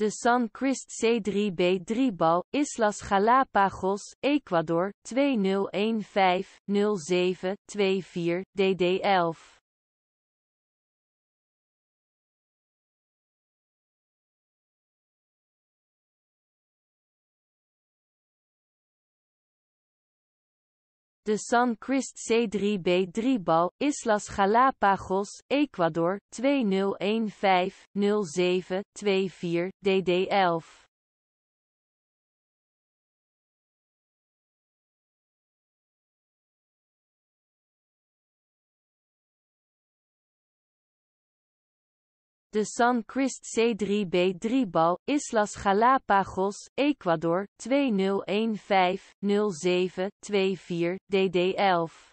de San Crist C3B3-bal, Islas Galapagos, Ecuador, 2015 07 DD11. de San Crist C3B3-bal, Islas Galapagos, Ecuador, 2015-07-24, DD11. de San Crist C3B3-bal, Islas Galapagos, Ecuador, 2015-07-24, DD11.